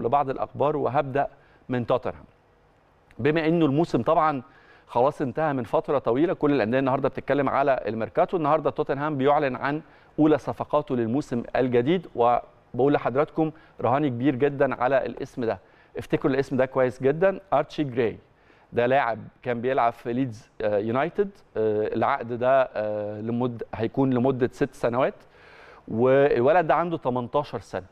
لبعض الأخبار وهبدأ من توتنهام بما أنه الموسم طبعا خلاص انتهى من فترة طويلة كل الأندية النهاردة بتتكلم على الميركاتو النهاردة توتنهام بيعلن عن أولى صفقاته للموسم الجديد وبقول لحضراتكم رهاني كبير جدا على الاسم ده افتكروا الاسم ده كويس جدا أرتشي جراي ده لاعب كان بيلعب في ليدز آه، يونايتد آه، العقد ده آه، لمد هيكون لمده ست سنوات والولد ده عنده 18 سنه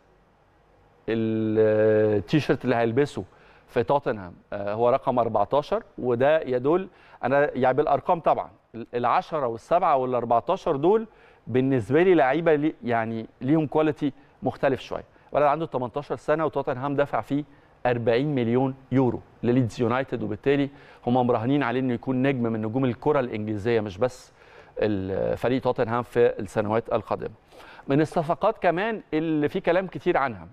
التيشيرت اللي هيلبسه في توتنهام آه، هو رقم 14 وده يدل انا يعني بالارقام طبعا ال10 وال7 وال14 دول بالنسبه لي لعيبه يعني ليهم كواليتي مختلف شويه ولد عنده 18 سنه وتوتنهام دفع فيه 40 مليون يورو لليدز يونايتد وبالتالي هم مراهنين عليه انه يكون نجم من نجوم الكره الانجليزيه مش بس فريق توتنهام في السنوات القادمه. من الصفقات كمان اللي في كلام كتير عنها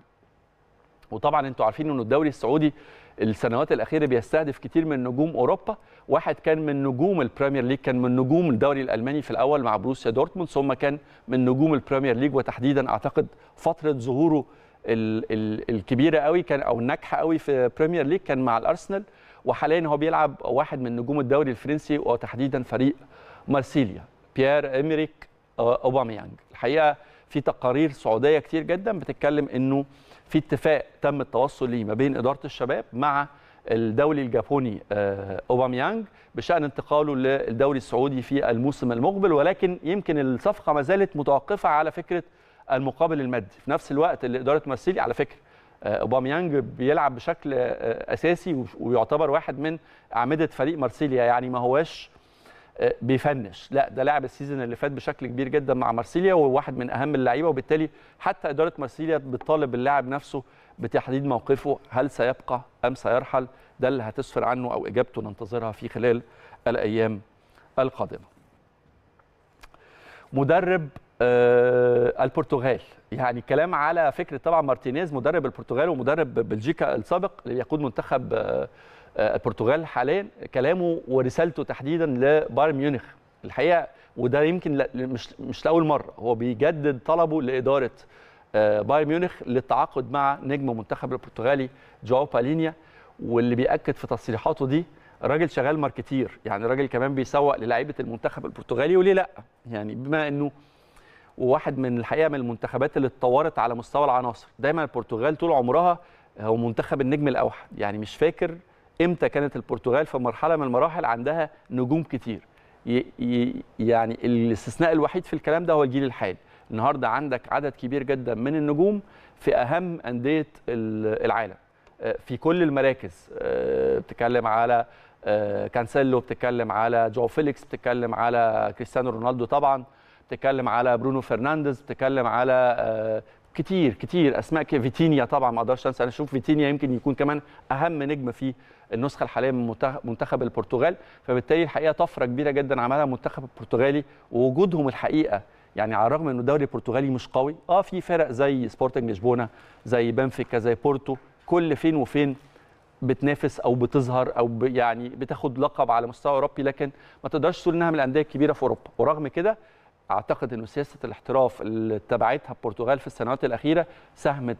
وطبعا انتوا عارفين ان الدوري السعودي السنوات الاخيره بيستهدف كتير من نجوم اوروبا واحد كان من نجوم البريمير ليج كان من نجوم الدوري الالماني في الاول مع بروسيا دورتموند ثم كان من نجوم البريمير ليج وتحديدا اعتقد فتره ظهوره الكبيره قوي كان او الناجحه قوي في بريمير ليج كان مع الارسنال وحاليا هو بيلعب واحد من نجوم الدوري الفرنسي وتحديدا فريق مارسيليا بيير اميريك اوباميانج الحقيقه في تقارير سعوديه كتير جدا بتتكلم انه في اتفاق تم التوصل ليه ما بين اداره الشباب مع الدولي الجابوني آه، اوباميانج بشان انتقاله للدوري السعودي في الموسم المقبل ولكن يمكن الصفقه ما زالت متوقفه على فكره المقابل المادي في نفس الوقت اللي اداره مارسيليا على فكره آه، اوباميانج بيلعب بشكل اساسي ويعتبر واحد من اعمده فريق مارسيليا يعني ما هواش بيفنش لا ده لاعب السيزون اللي فات بشكل كبير جدا مع مارسيليا وواحد من اهم اللعيبه وبالتالي حتى اداره مارسيليا بتطالب اللاعب نفسه بتحديد موقفه هل سيبقى ام سيرحل ده اللي هتسفر عنه او اجابته ننتظرها في خلال الايام القادمه مدرب آه، البرتغال يعني كلام على فكره طبعا مارتينيز مدرب البرتغال ومدرب بلجيكا السابق اللي يقود منتخب آه آه، البرتغال حاليا كلامه ورسالته تحديدا لبايرن ميونخ الحقيقه وده يمكن مش مش لاول مره هو بيجدد طلبه لاداره آه، بايرن ميونخ للتعاقد مع نجم منتخب البرتغالي جواو بالينيا واللي بياكد في تصريحاته دي راجل شغال ماركتير يعني راجل كمان بيسوق للعيبه المنتخب البرتغالي وليه لا يعني بما انه وواحد من الحقيقه من المنتخبات اللي اتطورت على مستوى العناصر دايما البرتغال طول عمرها هو منتخب النجم الاوحد يعني مش فاكر امتى كانت البرتغال في مرحله من المراحل عندها نجوم كتير يعني الاستثناء الوحيد في الكلام ده هو الجيل الحالي النهارده عندك عدد كبير جدا من النجوم في اهم انديه العالم آه، في كل المراكز آه، بتتكلم على آه، كانسيلو بتتكلم على جو فيليكس بتتكلم على كريستيانو رونالدو طبعا بتتكلم على برونو فرنانديز بتتكلم على كتير كتير اسماء فيتينيا طبعا ما اقدرش انسى انا اشوف فيتينيا يمكن يكون كمان اهم نجم في النسخه الحاليه من منتخب البرتغال فبالتالي الحقيقه طفره كبيره جدا عملها المنتخب البرتغالي ووجودهم الحقيقه يعني على الرغم ان الدوري البرتغالي مش قوي اه في فرق زي سبورتنج لشبونه زي بنفيكا زي بورتو كل فين وفين بتنافس او بتظهر او يعني بتاخد لقب على مستوى اوروبي لكن ما تقدرش تقول انها من الانديه الكبيره في اوروبا ورغم كده اعتقد ان سياسه الاحتراف اللي اتبعتها البرتغال في السنوات الاخيره ساهمت